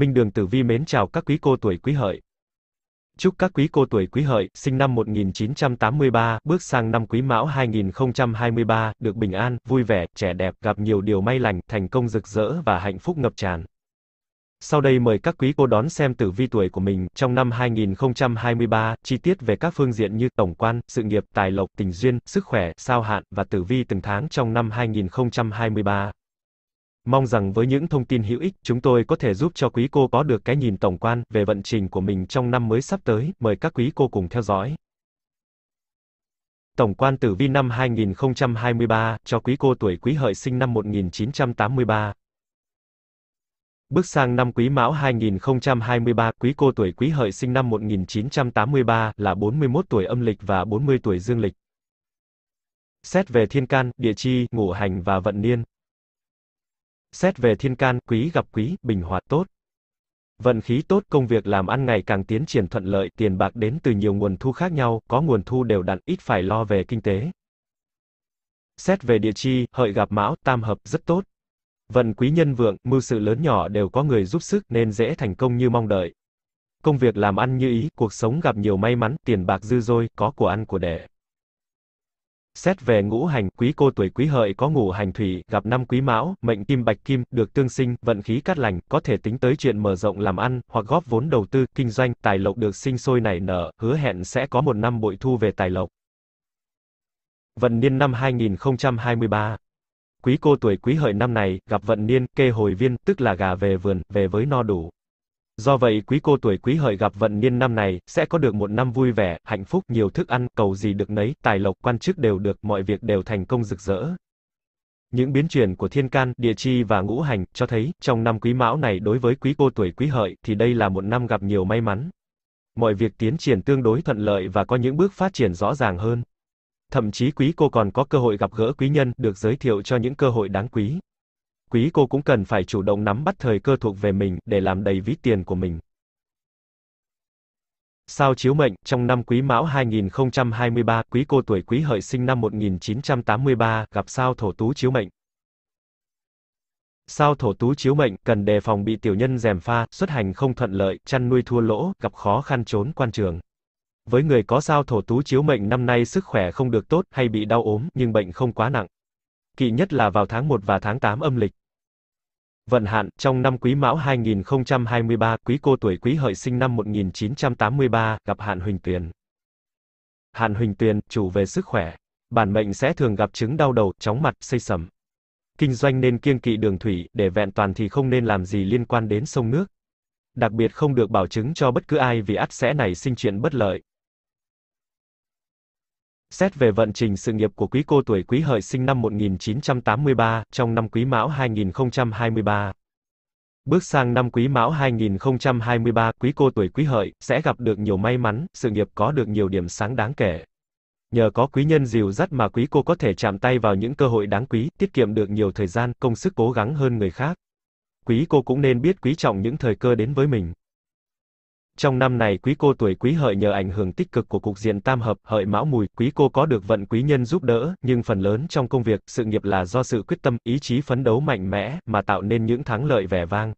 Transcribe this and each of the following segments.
Minh Đường Tử Vi mến chào các quý cô tuổi quý hợi. Chúc các quý cô tuổi quý hợi, sinh năm 1983, bước sang năm quý mão 2023, được bình an, vui vẻ, trẻ đẹp, gặp nhiều điều may lành, thành công rực rỡ và hạnh phúc ngập tràn. Sau đây mời các quý cô đón xem tử vi tuổi của mình trong năm 2023, chi tiết về các phương diện như tổng quan, sự nghiệp, tài lộc, tình duyên, sức khỏe, sao hạn và tử vi từng tháng trong năm 2023. Mong rằng với những thông tin hữu ích, chúng tôi có thể giúp cho quý cô có được cái nhìn tổng quan về vận trình của mình trong năm mới sắp tới. Mời các quý cô cùng theo dõi. Tổng quan tử vi năm 2023 cho quý cô tuổi Quý Hợi sinh năm 1983. Bước sang năm Quý Mão 2023, quý cô tuổi Quý Hợi sinh năm 1983 là 41 tuổi âm lịch và 40 tuổi dương lịch. Xét về thiên can, địa chi, ngũ hành và vận niên, Xét về thiên can, quý gặp quý, bình hòa tốt. Vận khí tốt, công việc làm ăn ngày càng tiến triển thuận lợi, tiền bạc đến từ nhiều nguồn thu khác nhau, có nguồn thu đều đặn, ít phải lo về kinh tế. Xét về địa chi, hợi gặp mão, tam hợp, rất tốt. Vận quý nhân vượng, mưu sự lớn nhỏ đều có người giúp sức nên dễ thành công như mong đợi. Công việc làm ăn như ý, cuộc sống gặp nhiều may mắn, tiền bạc dư dôi, có của ăn của để. Xét về ngũ hành, quý cô tuổi quý hợi có ngũ hành thủy, gặp năm quý mão, mệnh kim bạch kim, được tương sinh, vận khí cát lành, có thể tính tới chuyện mở rộng làm ăn, hoặc góp vốn đầu tư, kinh doanh, tài lộc được sinh sôi nảy nở, hứa hẹn sẽ có một năm bội thu về tài lộc. Vận niên năm 2023 Quý cô tuổi quý hợi năm này, gặp vận niên, kê hồi viên, tức là gà về vườn, về với no đủ. Do vậy quý cô tuổi quý hợi gặp vận niên năm này, sẽ có được một năm vui vẻ, hạnh phúc, nhiều thức ăn, cầu gì được nấy, tài lộc, quan chức đều được, mọi việc đều thành công rực rỡ. Những biến chuyển của thiên can, địa chi và ngũ hành, cho thấy, trong năm quý mão này đối với quý cô tuổi quý hợi, thì đây là một năm gặp nhiều may mắn. Mọi việc tiến triển tương đối thuận lợi và có những bước phát triển rõ ràng hơn. Thậm chí quý cô còn có cơ hội gặp gỡ quý nhân, được giới thiệu cho những cơ hội đáng quý quý cô cũng cần phải chủ động nắm bắt thời cơ thuộc về mình để làm đầy ví tiền của mình. Sao chiếu mệnh, trong năm Quý Mão 2023, quý cô tuổi Quý Hợi sinh năm 1983, gặp sao Thổ Tú chiếu mệnh. Sao Thổ Tú chiếu mệnh, cần đề phòng bị tiểu nhân dèm pha, xuất hành không thuận lợi, chăn nuôi thua lỗ, gặp khó khăn trốn quan trường. Với người có sao Thổ Tú chiếu mệnh năm nay sức khỏe không được tốt hay bị đau ốm, nhưng bệnh không quá nặng. Kỵ nhất là vào tháng 1 và tháng 8 âm lịch. Vận hạn, trong năm quý mão 2023, quý cô tuổi quý hợi sinh năm 1983, gặp hạn huỳnh tuyền. Hạn huỳnh tuyền, chủ về sức khỏe. Bản mệnh sẽ thường gặp chứng đau đầu, chóng mặt, xây sầm. Kinh doanh nên kiêng kỵ đường thủy, để vẹn toàn thì không nên làm gì liên quan đến sông nước. Đặc biệt không được bảo chứng cho bất cứ ai vì ắt sẽ nảy sinh chuyện bất lợi. Xét về vận trình sự nghiệp của quý cô tuổi quý hợi sinh năm 1983, trong năm quý mão 2023. Bước sang năm quý mão 2023, quý cô tuổi quý hợi, sẽ gặp được nhiều may mắn, sự nghiệp có được nhiều điểm sáng đáng kể. Nhờ có quý nhân dìu dắt mà quý cô có thể chạm tay vào những cơ hội đáng quý, tiết kiệm được nhiều thời gian, công sức cố gắng hơn người khác. Quý cô cũng nên biết quý trọng những thời cơ đến với mình. Trong năm này quý cô tuổi quý hợi nhờ ảnh hưởng tích cực của cục diện tam hợp hợi mão mùi, quý cô có được vận quý nhân giúp đỡ, nhưng phần lớn trong công việc, sự nghiệp là do sự quyết tâm, ý chí phấn đấu mạnh mẽ, mà tạo nên những thắng lợi vẻ vang.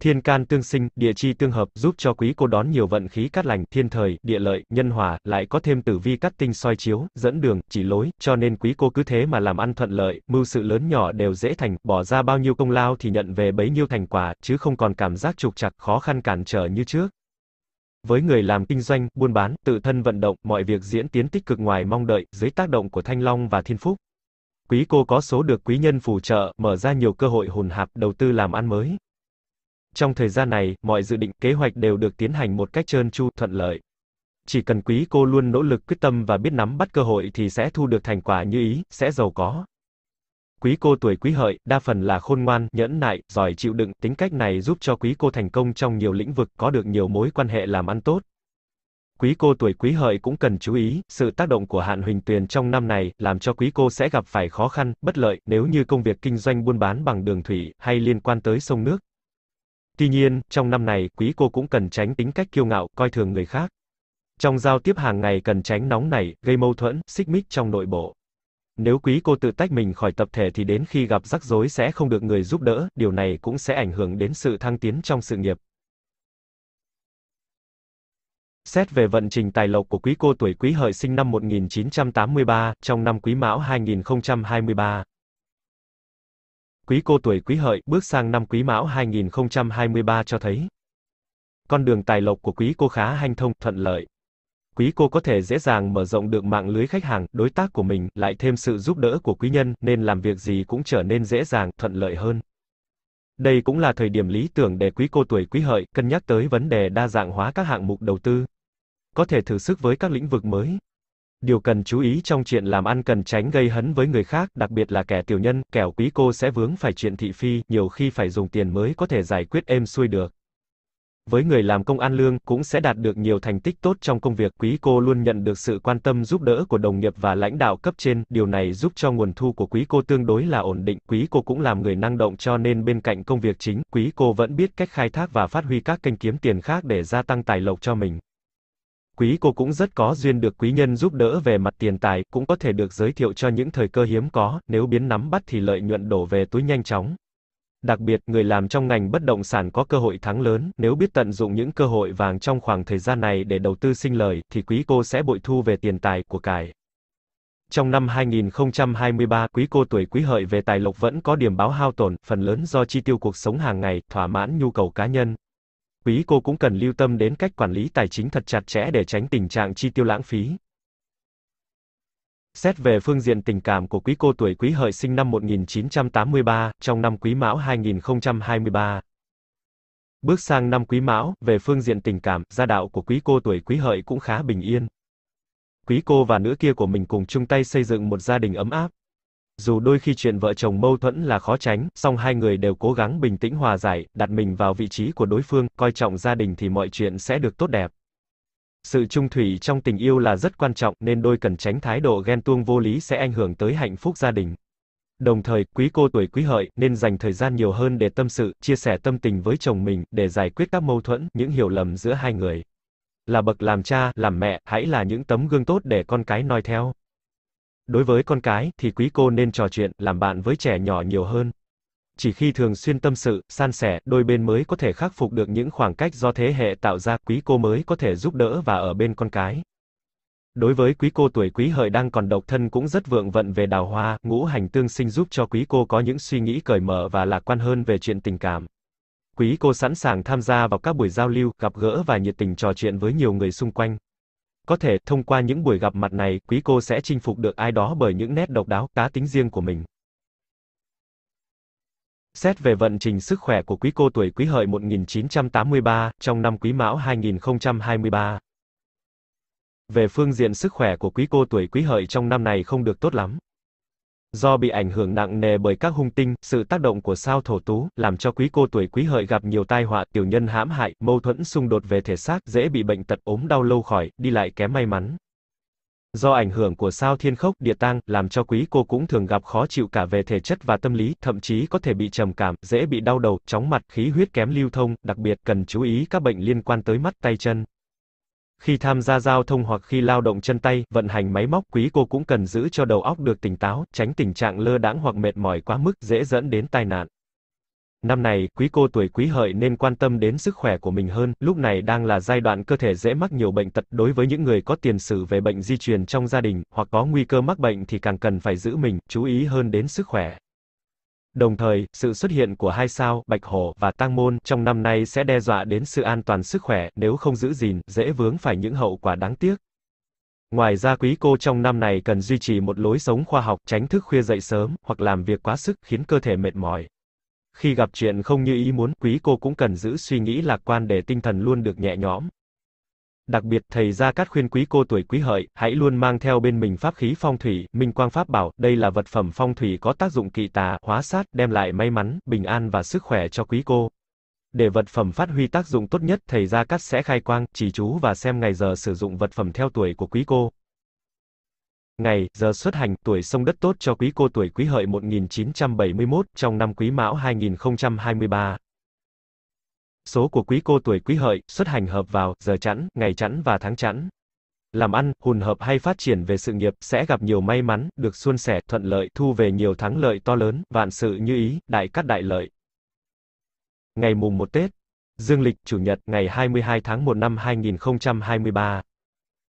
Thiên can tương sinh, địa chi tương hợp, giúp cho quý cô đón nhiều vận khí cát lành, thiên thời, địa lợi, nhân hòa, lại có thêm tử vi cát tinh soi chiếu, dẫn đường, chỉ lối, cho nên quý cô cứ thế mà làm ăn thuận lợi, mưu sự lớn nhỏ đều dễ thành, bỏ ra bao nhiêu công lao thì nhận về bấy nhiêu thành quả, chứ không còn cảm giác trục trặc khó khăn cản trở như trước. Với người làm kinh doanh, buôn bán, tự thân vận động, mọi việc diễn tiến tích cực ngoài mong đợi, dưới tác động của Thanh Long và Thiên Phúc. Quý cô có số được quý nhân phù trợ, mở ra nhiều cơ hội hồn hạp, đầu tư làm ăn mới. Trong thời gian này, mọi dự định, kế hoạch đều được tiến hành một cách trơn tru, thuận lợi. Chỉ cần quý cô luôn nỗ lực quyết tâm và biết nắm bắt cơ hội thì sẽ thu được thành quả như ý, sẽ giàu có. Quý cô tuổi quý hợi, đa phần là khôn ngoan, nhẫn nại, giỏi chịu đựng, tính cách này giúp cho quý cô thành công trong nhiều lĩnh vực, có được nhiều mối quan hệ làm ăn tốt. Quý cô tuổi quý hợi cũng cần chú ý, sự tác động của hạn huỳnh tuyền trong năm này, làm cho quý cô sẽ gặp phải khó khăn, bất lợi, nếu như công việc kinh doanh buôn bán bằng đường thủy, hay liên quan tới sông nước. Tuy nhiên, trong năm này, quý cô cũng cần tránh tính cách kiêu ngạo, coi thường người khác. Trong giao tiếp hàng ngày cần tránh nóng nảy, gây mâu thuẫn, xích mích trong nội bộ. Nếu quý cô tự tách mình khỏi tập thể thì đến khi gặp rắc rối sẽ không được người giúp đỡ, điều này cũng sẽ ảnh hưởng đến sự thăng tiến trong sự nghiệp. Xét về vận trình tài lộc của quý cô tuổi quý hợi sinh năm 1983, trong năm quý mão 2023. Quý cô tuổi quý hợi bước sang năm quý mão 2023 cho thấy. Con đường tài lộc của quý cô khá hanh thông, thuận lợi quý cô có thể dễ dàng mở rộng được mạng lưới khách hàng, đối tác của mình, lại thêm sự giúp đỡ của quý nhân, nên làm việc gì cũng trở nên dễ dàng, thuận lợi hơn. Đây cũng là thời điểm lý tưởng để quý cô tuổi quý hợi cân nhắc tới vấn đề đa dạng hóa các hạng mục đầu tư. Có thể thử sức với các lĩnh vực mới. Điều cần chú ý trong chuyện làm ăn cần tránh gây hấn với người khác, đặc biệt là kẻ tiểu nhân, kẻo quý cô sẽ vướng phải chuyện thị phi, nhiều khi phải dùng tiền mới có thể giải quyết êm xuôi được. Với người làm công an lương cũng sẽ đạt được nhiều thành tích tốt trong công việc. Quý cô luôn nhận được sự quan tâm giúp đỡ của đồng nghiệp và lãnh đạo cấp trên, điều này giúp cho nguồn thu của quý cô tương đối là ổn định. Quý cô cũng làm người năng động cho nên bên cạnh công việc chính, quý cô vẫn biết cách khai thác và phát huy các kênh kiếm tiền khác để gia tăng tài lộc cho mình. Quý cô cũng rất có duyên được quý nhân giúp đỡ về mặt tiền tài, cũng có thể được giới thiệu cho những thời cơ hiếm có, nếu biến nắm bắt thì lợi nhuận đổ về túi nhanh chóng. Đặc biệt, người làm trong ngành bất động sản có cơ hội thắng lớn, nếu biết tận dụng những cơ hội vàng trong khoảng thời gian này để đầu tư sinh lời, thì quý cô sẽ bội thu về tiền tài, của cải. Trong năm 2023, quý cô tuổi quý hợi về tài lộc vẫn có điểm báo hao tổn, phần lớn do chi tiêu cuộc sống hàng ngày, thỏa mãn nhu cầu cá nhân. Quý cô cũng cần lưu tâm đến cách quản lý tài chính thật chặt chẽ để tránh tình trạng chi tiêu lãng phí. Xét về phương diện tình cảm của quý cô tuổi quý hợi sinh năm 1983, trong năm quý mão 2023. Bước sang năm quý mão, về phương diện tình cảm, gia đạo của quý cô tuổi quý hợi cũng khá bình yên. Quý cô và nữ kia của mình cùng chung tay xây dựng một gia đình ấm áp. Dù đôi khi chuyện vợ chồng mâu thuẫn là khó tránh, song hai người đều cố gắng bình tĩnh hòa giải, đặt mình vào vị trí của đối phương, coi trọng gia đình thì mọi chuyện sẽ được tốt đẹp. Sự trung thủy trong tình yêu là rất quan trọng nên đôi cần tránh thái độ ghen tuông vô lý sẽ ảnh hưởng tới hạnh phúc gia đình. Đồng thời, quý cô tuổi quý hợi nên dành thời gian nhiều hơn để tâm sự, chia sẻ tâm tình với chồng mình để giải quyết các mâu thuẫn, những hiểu lầm giữa hai người. Là bậc làm cha, làm mẹ, hãy là những tấm gương tốt để con cái noi theo. Đối với con cái thì quý cô nên trò chuyện, làm bạn với trẻ nhỏ nhiều hơn. Chỉ khi thường xuyên tâm sự, san sẻ, đôi bên mới có thể khắc phục được những khoảng cách do thế hệ tạo ra, quý cô mới có thể giúp đỡ và ở bên con cái. Đối với quý cô tuổi quý hợi đang còn độc thân cũng rất vượng vận về đào hoa, ngũ hành tương sinh giúp cho quý cô có những suy nghĩ cởi mở và lạc quan hơn về chuyện tình cảm. Quý cô sẵn sàng tham gia vào các buổi giao lưu, gặp gỡ và nhiệt tình trò chuyện với nhiều người xung quanh. Có thể, thông qua những buổi gặp mặt này, quý cô sẽ chinh phục được ai đó bởi những nét độc đáo, cá tính riêng của mình. Xét về vận trình sức khỏe của quý cô tuổi quý hợi 1983, trong năm quý mão 2023. Về phương diện sức khỏe của quý cô tuổi quý hợi trong năm này không được tốt lắm. Do bị ảnh hưởng nặng nề bởi các hung tinh, sự tác động của sao thổ tú, làm cho quý cô tuổi quý hợi gặp nhiều tai họa, tiểu nhân hãm hại, mâu thuẫn xung đột về thể xác, dễ bị bệnh tật ốm đau lâu khỏi, đi lại kém may mắn. Do ảnh hưởng của sao thiên khốc địa tang, làm cho quý cô cũng thường gặp khó chịu cả về thể chất và tâm lý, thậm chí có thể bị trầm cảm, dễ bị đau đầu, chóng mặt, khí huyết kém lưu thông, đặc biệt cần chú ý các bệnh liên quan tới mắt tay chân. Khi tham gia giao thông hoặc khi lao động chân tay, vận hành máy móc quý cô cũng cần giữ cho đầu óc được tỉnh táo, tránh tình trạng lơ đãng hoặc mệt mỏi quá mức dễ dẫn đến tai nạn. Năm này, quý cô tuổi quý hợi nên quan tâm đến sức khỏe của mình hơn, lúc này đang là giai đoạn cơ thể dễ mắc nhiều bệnh tật, đối với những người có tiền sử về bệnh di truyền trong gia đình, hoặc có nguy cơ mắc bệnh thì càng cần phải giữ mình, chú ý hơn đến sức khỏe. Đồng thời, sự xuất hiện của hai sao, Bạch Hổ và tăng Môn trong năm nay sẽ đe dọa đến sự an toàn sức khỏe, nếu không giữ gìn, dễ vướng phải những hậu quả đáng tiếc. Ngoài ra quý cô trong năm này cần duy trì một lối sống khoa học, tránh thức khuya dậy sớm, hoặc làm việc quá sức khiến cơ thể mệt mỏi. Khi gặp chuyện không như ý muốn, quý cô cũng cần giữ suy nghĩ lạc quan để tinh thần luôn được nhẹ nhõm. Đặc biệt, thầy Gia Cát khuyên quý cô tuổi quý hợi, hãy luôn mang theo bên mình pháp khí phong thủy, minh quang pháp bảo, đây là vật phẩm phong thủy có tác dụng kỵ tà, hóa sát, đem lại may mắn, bình an và sức khỏe cho quý cô. Để vật phẩm phát huy tác dụng tốt nhất, thầy Gia Cát sẽ khai quang, chỉ chú và xem ngày giờ sử dụng vật phẩm theo tuổi của quý cô ngày, giờ xuất hành, tuổi sông đất tốt cho quý cô tuổi quý hợi 1971 trong năm quý mão 2023. Số của quý cô tuổi quý hợi, xuất hành hợp vào, giờ chẵn, ngày chẵn và tháng chẵn. Làm ăn, hùn hợp hay phát triển về sự nghiệp, sẽ gặp nhiều may mắn, được suôn sẻ, thuận lợi, thu về nhiều thắng lợi to lớn, vạn sự như ý, đại cát đại lợi. Ngày mùng 1 Tết, Dương lịch, Chủ nhật, ngày 22 tháng 1 năm 2023.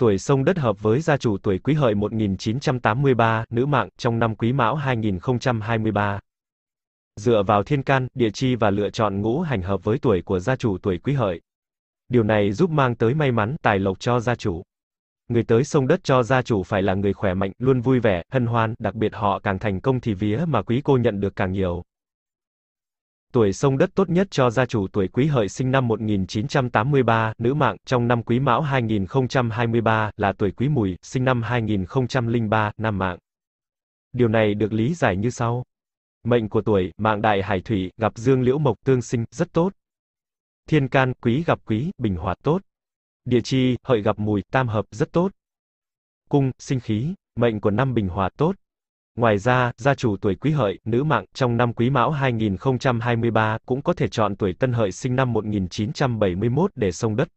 tuổi sông đất hợp với gia chủ tuổi quý hợi 1983, nữ mạng, trong năm quý mão 2023. Dựa vào thiên can, địa chi và lựa chọn ngũ hành hợp với tuổi của gia chủ tuổi quý hợi. Điều này giúp mang tới may mắn, tài lộc cho gia chủ. Người tới sông đất cho gia chủ phải là người khỏe mạnh, luôn vui vẻ, hân hoan, đặc biệt họ càng thành công thì vía mà quý cô nhận được càng nhiều. Tuổi sông đất tốt nhất cho gia chủ tuổi Quý Hợi sinh năm 1983, nữ mạng, trong năm Quý Mão 2023 là tuổi Quý Mùi, sinh năm 2003, nam mạng. Điều này được lý giải như sau. Mệnh của tuổi, mạng đại hải thủy, gặp dương liễu mộc tương sinh, rất tốt. Thiên can, quý gặp quý, bình hòa tốt. Địa chi, hợi gặp mùi, tam hợp, rất tốt. Cung, sinh khí, mệnh của năm bình hòa tốt. Ngoài ra, gia chủ tuổi Quý Hợi, nữ mạng trong năm Quý Mão 2023 cũng có thể chọn tuổi Tân Hợi sinh năm 1971 để sông đất.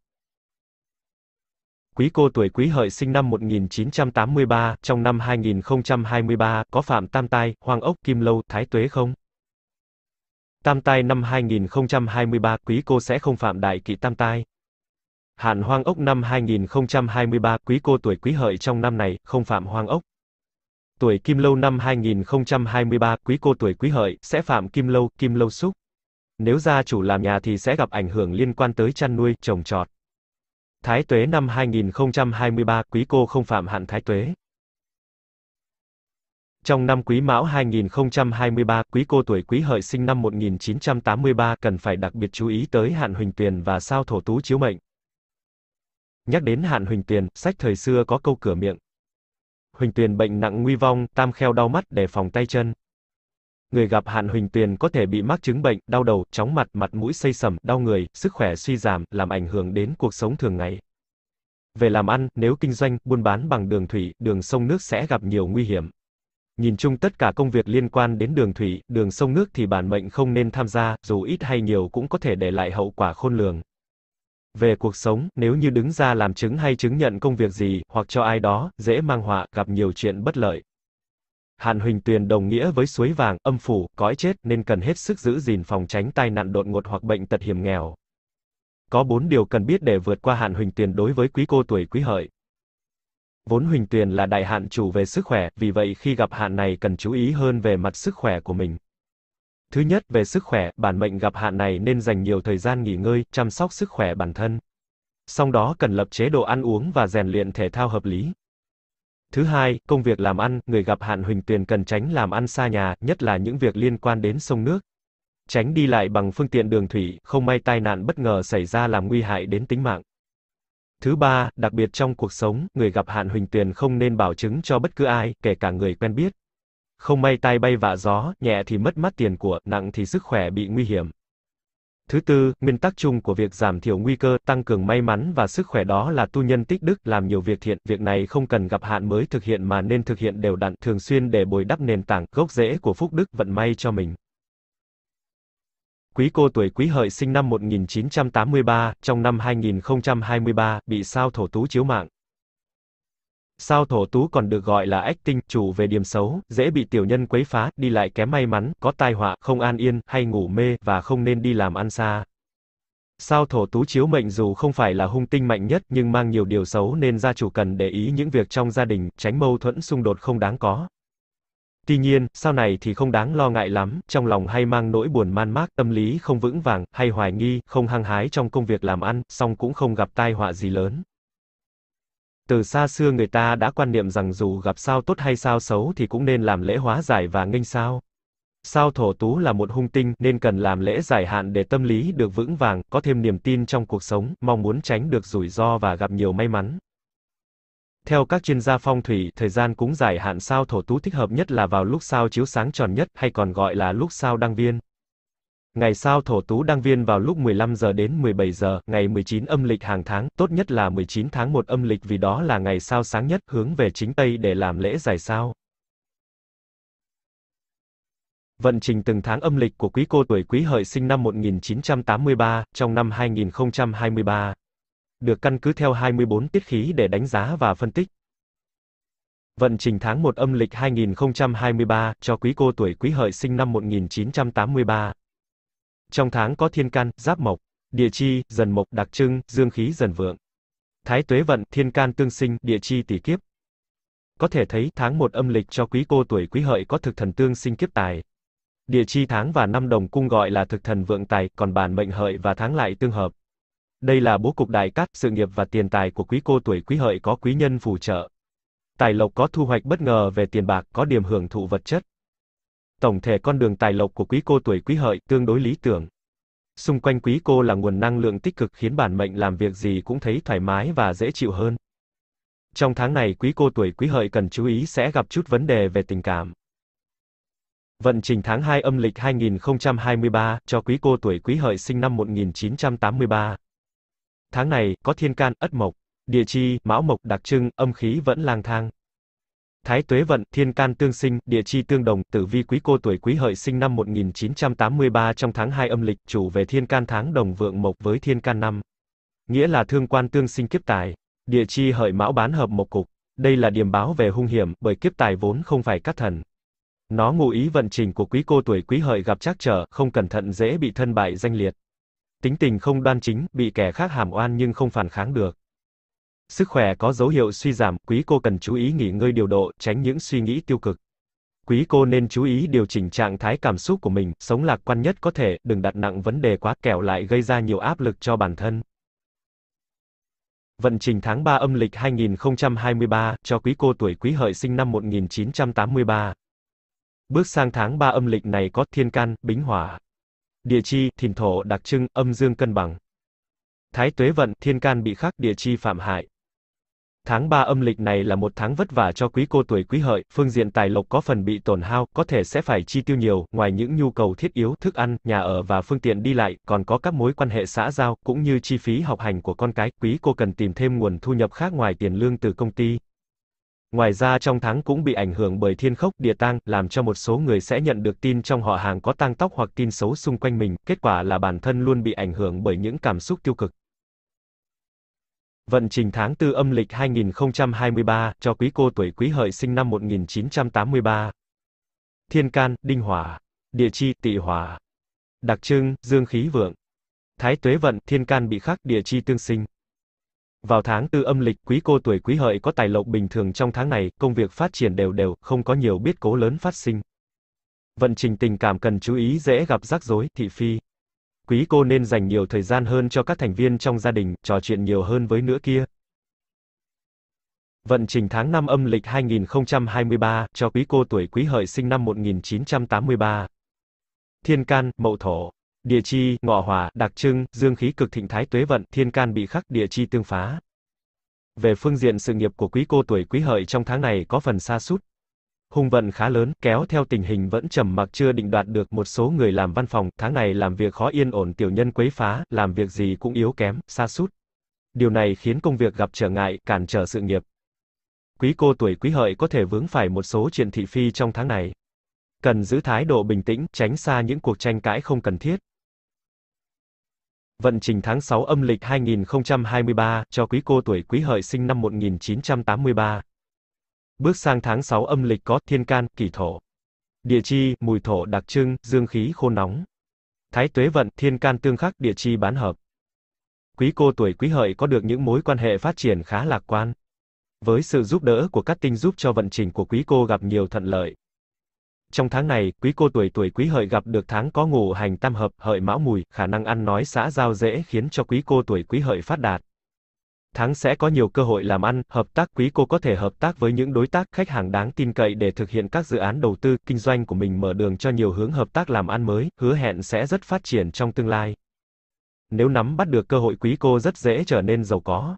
Quý cô tuổi Quý Hợi sinh năm 1983, trong năm 2023 có phạm tam tai, hoàng ốc, kim lâu, thái tuế không? Tam tai năm 2023 quý cô sẽ không phạm đại kỵ tam tai. Hạn hoang ốc năm 2023 quý cô tuổi quý hợi trong năm này không phạm hoang ốc tuổi Kim Lâu năm 2023, quý cô tuổi Quý Hợi sẽ phạm Kim Lâu, Kim Lâu Xúc. Nếu gia chủ làm nhà thì sẽ gặp ảnh hưởng liên quan tới chăn nuôi, trồng trọt. Thái tuế năm 2023, quý cô không phạm hạn thái tuế. Trong năm Quý Mão 2023, quý cô tuổi Quý Hợi sinh năm 1983 cần phải đặc biệt chú ý tới hạn huỳnh tiền và sao thổ tú chiếu mệnh. Nhắc đến hạn huỳnh tiền, sách thời xưa có câu cửa miệng Huỳnh Tuyền bệnh nặng nguy vong, tam kheo đau mắt để phòng tay chân. Người gặp hạn Huỳnh Tuyền có thể bị mắc chứng bệnh, đau đầu, chóng mặt, mặt mũi xây sầm, đau người, sức khỏe suy giảm, làm ảnh hưởng đến cuộc sống thường ngày. Về làm ăn, nếu kinh doanh, buôn bán bằng đường thủy, đường sông nước sẽ gặp nhiều nguy hiểm. Nhìn chung tất cả công việc liên quan đến đường thủy, đường sông nước thì bản mệnh không nên tham gia, dù ít hay nhiều cũng có thể để lại hậu quả khôn lường về cuộc sống, nếu như đứng ra làm chứng hay chứng nhận công việc gì, hoặc cho ai đó, dễ mang họa, gặp nhiều chuyện bất lợi. Hạn Huỳnh Tuyền đồng nghĩa với suối vàng, âm phủ, cõi chết nên cần hết sức giữ gìn phòng tránh tai nạn đột ngột hoặc bệnh tật hiểm nghèo. Có bốn điều cần biết để vượt qua hạn Huỳnh Tuyền đối với quý cô tuổi quý hợi. Vốn Huỳnh Tuyền là đại hạn chủ về sức khỏe, vì vậy khi gặp hạn này cần chú ý hơn về mặt sức khỏe của mình. Thứ nhất, về sức khỏe, bản mệnh gặp hạn này nên dành nhiều thời gian nghỉ ngơi, chăm sóc sức khỏe bản thân. Song đó cần lập chế độ ăn uống và rèn luyện thể thao hợp lý. Thứ hai, công việc làm ăn, người gặp hạn huỳnh tuyền cần tránh làm ăn xa nhà, nhất là những việc liên quan đến sông nước. Tránh đi lại bằng phương tiện đường thủy, không may tai nạn bất ngờ xảy ra làm nguy hại đến tính mạng. Thứ ba, đặc biệt trong cuộc sống, người gặp hạn huỳnh tuyền không nên bảo chứng cho bất cứ ai, kể cả người quen biết. Không may tai bay vạ gió, nhẹ thì mất mát tiền của, nặng thì sức khỏe bị nguy hiểm. Thứ tư, nguyên tắc chung của việc giảm thiểu nguy cơ, tăng cường may mắn và sức khỏe đó là tu nhân tích đức, làm nhiều việc thiện, việc này không cần gặp hạn mới thực hiện mà nên thực hiện đều đặn, thường xuyên để bồi đắp nền tảng, gốc rễ của phúc đức, vận may cho mình. Quý cô tuổi Quý Hợi sinh năm 1983, trong năm 2023 bị sao thổ tú chiếu mạng. Sao thổ tú còn được gọi là ách tinh, chủ về điểm xấu, dễ bị tiểu nhân quấy phá, đi lại kém may mắn, có tai họa, không an yên, hay ngủ mê, và không nên đi làm ăn xa. Sao thổ tú chiếu mệnh dù không phải là hung tinh mạnh nhất nhưng mang nhiều điều xấu nên gia chủ cần để ý những việc trong gia đình, tránh mâu thuẫn xung đột không đáng có. Tuy nhiên, sau này thì không đáng lo ngại lắm, trong lòng hay mang nỗi buồn man mác, tâm lý không vững vàng, hay hoài nghi, không hăng hái trong công việc làm ăn, song cũng không gặp tai họa gì lớn. Từ xa xưa người ta đã quan niệm rằng dù gặp sao tốt hay sao xấu thì cũng nên làm lễ hóa giải và nghênh sao. Sao thổ tú là một hung tinh nên cần làm lễ giải hạn để tâm lý được vững vàng, có thêm niềm tin trong cuộc sống, mong muốn tránh được rủi ro và gặp nhiều may mắn. Theo các chuyên gia phong thủy, thời gian cúng giải hạn sao thổ tú thích hợp nhất là vào lúc sao chiếu sáng tròn nhất hay còn gọi là lúc sao đăng viên. Ngày sao thổ tú đăng viên vào lúc 15 giờ đến 17 giờ, ngày 19 âm lịch hàng tháng, tốt nhất là 19 tháng 1 âm lịch vì đó là ngày sao sáng nhất, hướng về chính Tây để làm lễ giải sao. Vận trình từng tháng âm lịch của quý cô tuổi quý hợi sinh năm 1983, trong năm 2023, được căn cứ theo 24 tiết khí để đánh giá và phân tích. Vận trình tháng 1 âm lịch 2023, cho quý cô tuổi quý hợi sinh năm 1983. Trong tháng có thiên can, giáp mộc, địa chi, dần mộc đặc trưng, dương khí dần vượng. Thái tuế vận, thiên can tương sinh, địa chi tỷ kiếp. Có thể thấy tháng 1 âm lịch cho quý cô tuổi quý hợi có thực thần tương sinh kiếp tài. Địa chi tháng và năm đồng cung gọi là thực thần vượng tài, còn bản mệnh hợi và tháng lại tương hợp. Đây là bố cục đại cát, sự nghiệp và tiền tài của quý cô tuổi quý hợi có quý nhân phù trợ. Tài lộc có thu hoạch bất ngờ về tiền bạc, có điểm hưởng thụ vật chất tổng thể con đường tài lộc của quý cô tuổi quý hợi tương đối lý tưởng. Xung quanh quý cô là nguồn năng lượng tích cực khiến bản mệnh làm việc gì cũng thấy thoải mái và dễ chịu hơn. Trong tháng này quý cô tuổi quý hợi cần chú ý sẽ gặp chút vấn đề về tình cảm. Vận trình tháng 2 âm lịch 2023 cho quý cô tuổi quý hợi sinh năm 1983. Tháng này có thiên can ất mộc, địa chi mão mộc đặc trưng, âm khí vẫn lang thang. Thái Tuế Vận, Thiên Can Tương Sinh, Địa Chi Tương Đồng, Tử Vi Quý Cô tuổi Quý Hợi sinh năm 1983 trong tháng 2 âm lịch, chủ về Thiên Can tháng Đồng Vượng Mộc với Thiên Can năm. Nghĩa là thương quan tương sinh kiếp tài. Địa Chi Hợi Mão bán hợp một cục. Đây là điểm báo về hung hiểm, bởi kiếp tài vốn không phải các thần. Nó ngụ ý vận trình của quý cô tuổi quý hợi gặp trắc trở, không cẩn thận dễ bị thân bại danh liệt. Tính tình không đoan chính, bị kẻ khác hàm oan nhưng không phản kháng được sức khỏe có dấu hiệu suy giảm, quý cô cần chú ý nghỉ ngơi điều độ, tránh những suy nghĩ tiêu cực. Quý cô nên chú ý điều chỉnh trạng thái cảm xúc của mình, sống lạc quan nhất có thể, đừng đặt nặng vấn đề quá, kẻo lại gây ra nhiều áp lực cho bản thân. Vận trình tháng 3 âm lịch 2023 cho quý cô tuổi Quý Hợi sinh năm 1983. Bước sang tháng 3 âm lịch này có thiên can, bính hỏa. Địa chi, thìn thổ đặc trưng, âm dương cân bằng. Thái tuế vận, thiên can bị khắc, địa chi phạm hại. Tháng 3 âm lịch này là một tháng vất vả cho quý cô tuổi quý hợi, phương diện tài lộc có phần bị tổn hao, có thể sẽ phải chi tiêu nhiều, ngoài những nhu cầu thiết yếu, thức ăn, nhà ở và phương tiện đi lại, còn có các mối quan hệ xã giao, cũng như chi phí học hành của con cái, quý cô cần tìm thêm nguồn thu nhập khác ngoài tiền lương từ công ty. Ngoài ra trong tháng cũng bị ảnh hưởng bởi thiên khốc, địa tang, làm cho một số người sẽ nhận được tin trong họ hàng có tang tóc hoặc tin xấu xung quanh mình, kết quả là bản thân luôn bị ảnh hưởng bởi những cảm xúc tiêu cực. Vận trình tháng Tư âm lịch 2023 cho quý cô tuổi quý hợi sinh năm 1983. Thiên can, đinh hỏa. Địa chi, tị hỏa. Đặc trưng, dương khí vượng. Thái tuế vận, thiên can bị khắc, địa chi tương sinh. Vào tháng Tư âm lịch, quý cô tuổi quý hợi có tài lộc bình thường trong tháng này, công việc phát triển đều đều, không có nhiều biết cố lớn phát sinh. Vận trình tình cảm cần chú ý dễ gặp rắc rối, thị phi quý cô nên dành nhiều thời gian hơn cho các thành viên trong gia đình, trò chuyện nhiều hơn với nữa kia. Vận trình tháng 5 âm lịch 2023 cho quý cô tuổi Quý Hợi sinh năm 1983. Thiên can, Mậu Thổ. Địa chi, Ngọ Hỏa, đặc trưng, dương khí cực thịnh thái tuế vận, thiên can bị khắc, địa chi tương phá. Về phương diện sự nghiệp của quý cô tuổi Quý Hợi trong tháng này có phần xa sút hung vận khá lớn, kéo theo tình hình vẫn trầm mặc chưa định đoạt được một số người làm văn phòng, tháng này làm việc khó yên ổn tiểu nhân quấy phá, làm việc gì cũng yếu kém, xa sút Điều này khiến công việc gặp trở ngại, cản trở sự nghiệp. Quý cô tuổi quý hợi có thể vướng phải một số chuyện thị phi trong tháng này. Cần giữ thái độ bình tĩnh, tránh xa những cuộc tranh cãi không cần thiết. Vận trình tháng 6 âm lịch 2023 cho quý cô tuổi quý hợi sinh năm 1983. Bước sang tháng 6 âm lịch có thiên can, kỷ thổ. Địa chi, mùi thổ đặc trưng, dương khí khô nóng. Thái tuế vận, thiên can tương khắc, địa chi bán hợp. Quý cô tuổi quý hợi có được những mối quan hệ phát triển khá lạc quan. Với sự giúp đỡ của các tinh giúp cho vận trình của quý cô gặp nhiều thuận lợi. Trong tháng này, quý cô tuổi tuổi quý hợi gặp được tháng có ngủ hành tam hợp, hợi mão mùi, khả năng ăn nói xã giao dễ khiến cho quý cô tuổi quý hợi phát đạt tháng sẽ có nhiều cơ hội làm ăn, hợp tác quý cô có thể hợp tác với những đối tác, khách hàng đáng tin cậy để thực hiện các dự án đầu tư, kinh doanh của mình mở đường cho nhiều hướng hợp tác làm ăn mới, hứa hẹn sẽ rất phát triển trong tương lai. Nếu nắm bắt được cơ hội quý cô rất dễ trở nên giàu có.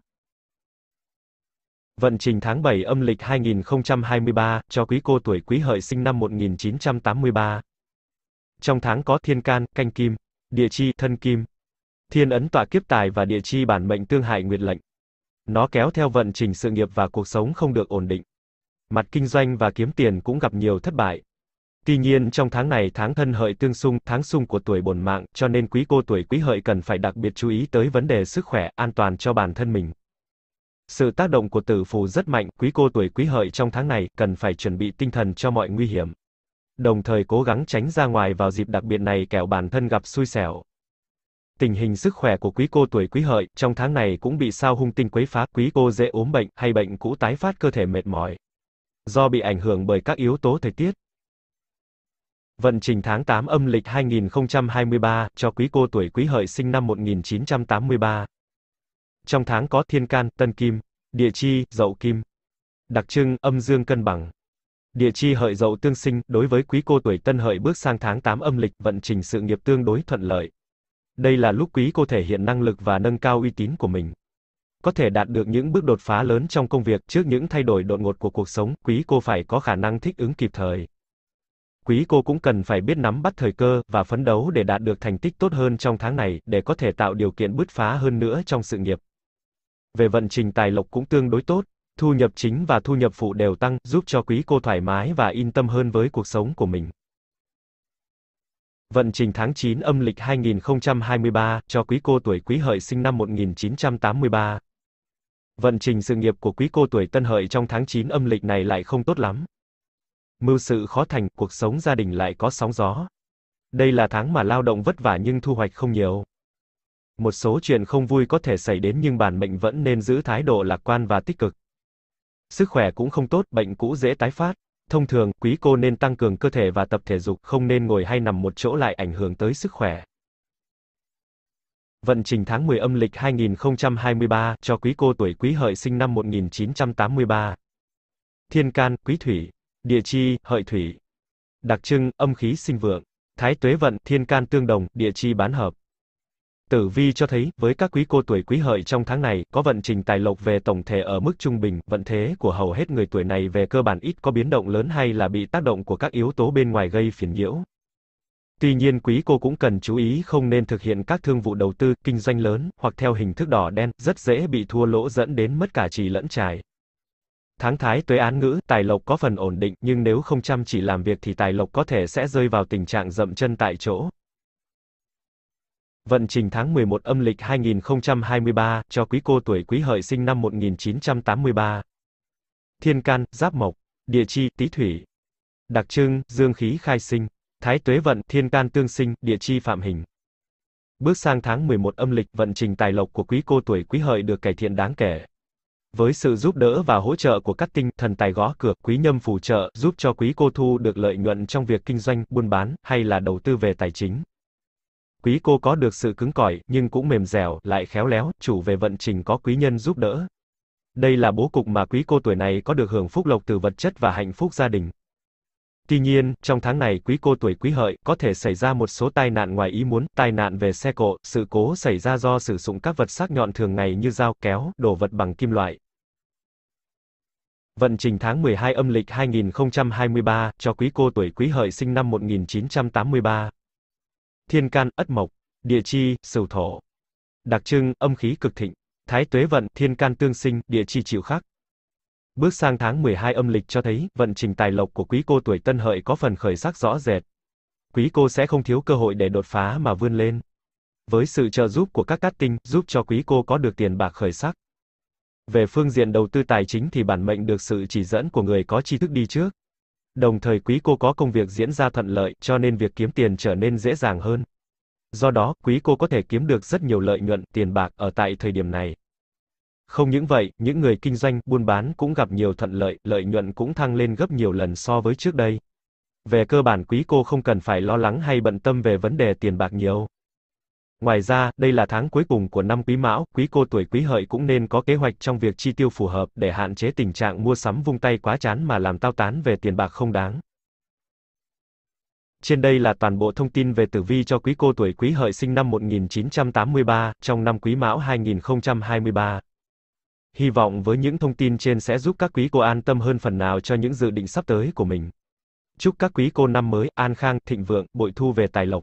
Vận trình tháng 7 âm lịch 2023 cho quý cô tuổi Quý Hợi sinh năm 1983. Trong tháng có Thiên Can, Canh Kim, Địa chi Thân Kim, Thiên ấn tọa kiếp tài và địa chi bản mệnh tương hại nguyệt lệnh. Nó kéo theo vận trình sự nghiệp và cuộc sống không được ổn định. Mặt kinh doanh và kiếm tiền cũng gặp nhiều thất bại. Tuy nhiên trong tháng này tháng thân hợi tương xung, tháng xung của tuổi bổn mạng, cho nên quý cô tuổi quý hợi cần phải đặc biệt chú ý tới vấn đề sức khỏe, an toàn cho bản thân mình. Sự tác động của tử phù rất mạnh, quý cô tuổi quý hợi trong tháng này cần phải chuẩn bị tinh thần cho mọi nguy hiểm. Đồng thời cố gắng tránh ra ngoài vào dịp đặc biệt này kẻo bản thân gặp xui xẻo. Tình hình sức khỏe của quý cô tuổi quý hợi trong tháng này cũng bị sao hung tinh quấy phá, quý cô dễ ốm bệnh hay bệnh cũ tái phát cơ thể mệt mỏi. Do bị ảnh hưởng bởi các yếu tố thời tiết. Vận trình tháng 8 âm lịch 2023 cho quý cô tuổi quý hợi sinh năm 1983. Trong tháng có thiên can, tân kim, địa chi, dậu kim. Đặc trưng âm dương cân bằng. Địa chi hợi dậu tương sinh, đối với quý cô tuổi tân hợi bước sang tháng 8 âm lịch, vận trình sự nghiệp tương đối thuận lợi. Đây là lúc quý cô thể hiện năng lực và nâng cao uy tín của mình. Có thể đạt được những bước đột phá lớn trong công việc trước những thay đổi đột ngột của cuộc sống, quý cô phải có khả năng thích ứng kịp thời. Quý cô cũng cần phải biết nắm bắt thời cơ và phấn đấu để đạt được thành tích tốt hơn trong tháng này để có thể tạo điều kiện bứt phá hơn nữa trong sự nghiệp. Về vận trình tài lộc cũng tương đối tốt, thu nhập chính và thu nhập phụ đều tăng, giúp cho quý cô thoải mái và yên tâm hơn với cuộc sống của mình. Vận trình tháng 9 âm lịch 2023 cho quý cô tuổi Quý Hợi sinh năm 1983. Vận trình sự nghiệp của quý cô tuổi Tân Hợi trong tháng 9 âm lịch này lại không tốt lắm. Mưu sự khó thành, cuộc sống gia đình lại có sóng gió. Đây là tháng mà lao động vất vả nhưng thu hoạch không nhiều. Một số chuyện không vui có thể xảy đến nhưng bản mệnh vẫn nên giữ thái độ lạc quan và tích cực. Sức khỏe cũng không tốt, bệnh cũ dễ tái phát. Thông thường, quý cô nên tăng cường cơ thể và tập thể dục, không nên ngồi hay nằm một chỗ lại ảnh hưởng tới sức khỏe. Vận trình tháng 10 âm lịch 2023 cho quý cô tuổi quý hợi sinh năm 1983. Thiên can, quý thủy. Địa chi, hợi thủy. Đặc trưng, âm khí sinh vượng. Thái tuế vận, thiên can tương đồng, địa chi bán hợp. Tử vi cho thấy, với các quý cô tuổi quý hợi trong tháng này, có vận trình tài lộc về tổng thể ở mức trung bình, vận thế của hầu hết người tuổi này về cơ bản ít có biến động lớn hay là bị tác động của các yếu tố bên ngoài gây phiền nhiễu. Tuy nhiên quý cô cũng cần chú ý không nên thực hiện các thương vụ đầu tư, kinh doanh lớn, hoặc theo hình thức đỏ đen, rất dễ bị thua lỗ dẫn đến mất cả trì lẫn trài. Tháng thái tuế án ngữ, tài lộc có phần ổn định, nhưng nếu không chăm chỉ làm việc thì tài lộc có thể sẽ rơi vào tình trạng dậm chân tại chỗ. Vận trình tháng 11 âm lịch 2023 cho quý cô tuổi Quý Hợi sinh năm 1983. Thiên can, giáp mộc, địa chi, tý thủy. Đặc trưng, dương khí khai sinh, thái tuế vận, thiên can tương sinh, địa chi phạm hình. Bước sang tháng 11 âm lịch, vận trình tài lộc của quý cô tuổi Quý Hợi được cải thiện đáng kể. Với sự giúp đỡ và hỗ trợ của các tinh thần tài gõ cửa quý nhâm phù trợ giúp cho quý cô thu được lợi nhuận trong việc kinh doanh, buôn bán hay là đầu tư về tài chính. Quý cô có được sự cứng cỏi, nhưng cũng mềm dẻo, lại khéo léo, chủ về vận trình có quý nhân giúp đỡ. Đây là bố cục mà quý cô tuổi này có được hưởng phúc lộc từ vật chất và hạnh phúc gia đình. Tuy nhiên, trong tháng này quý cô tuổi quý hợi có thể xảy ra một số tai nạn ngoài ý muốn, tai nạn về xe cộ, sự cố xảy ra do sử dụng các vật sắc nhọn thường ngày như dao, kéo, đồ vật bằng kim loại. Vận trình tháng 12 âm lịch 2023 cho quý cô tuổi quý hợi sinh năm 1983 thiên can ất mộc, địa chi sửu thổ. Đặc trưng âm khí cực thịnh, thái tuế vận, thiên can tương sinh, địa chi chịu khắc. Bước sang tháng 12 âm lịch cho thấy, vận trình tài lộc của quý cô tuổi Tân Hợi có phần khởi sắc rõ rệt. Quý cô sẽ không thiếu cơ hội để đột phá mà vươn lên. Với sự trợ giúp của các cát tinh, giúp cho quý cô có được tiền bạc khởi sắc. Về phương diện đầu tư tài chính thì bản mệnh được sự chỉ dẫn của người có tri thức đi trước. Đồng thời quý cô có công việc diễn ra thuận lợi, cho nên việc kiếm tiền trở nên dễ dàng hơn. Do đó, quý cô có thể kiếm được rất nhiều lợi nhuận, tiền bạc ở tại thời điểm này. Không những vậy, những người kinh doanh, buôn bán cũng gặp nhiều thuận lợi, lợi nhuận cũng thăng lên gấp nhiều lần so với trước đây. Về cơ bản quý cô không cần phải lo lắng hay bận tâm về vấn đề tiền bạc nhiều. Ngoài ra, đây là tháng cuối cùng của năm Quý Mão, quý cô tuổi Quý Hợi cũng nên có kế hoạch trong việc chi tiêu phù hợp để hạn chế tình trạng mua sắm vung tay quá chán mà làm tao tán về tiền bạc không đáng. Trên đây là toàn bộ thông tin về tử vi cho quý cô tuổi Quý Hợi sinh năm 1983 trong năm Quý Mão 2023. Hy vọng với những thông tin trên sẽ giúp các quý cô an tâm hơn phần nào cho những dự định sắp tới của mình. Chúc các quý cô năm mới an khang, thịnh vượng, bội thu về tài lộc.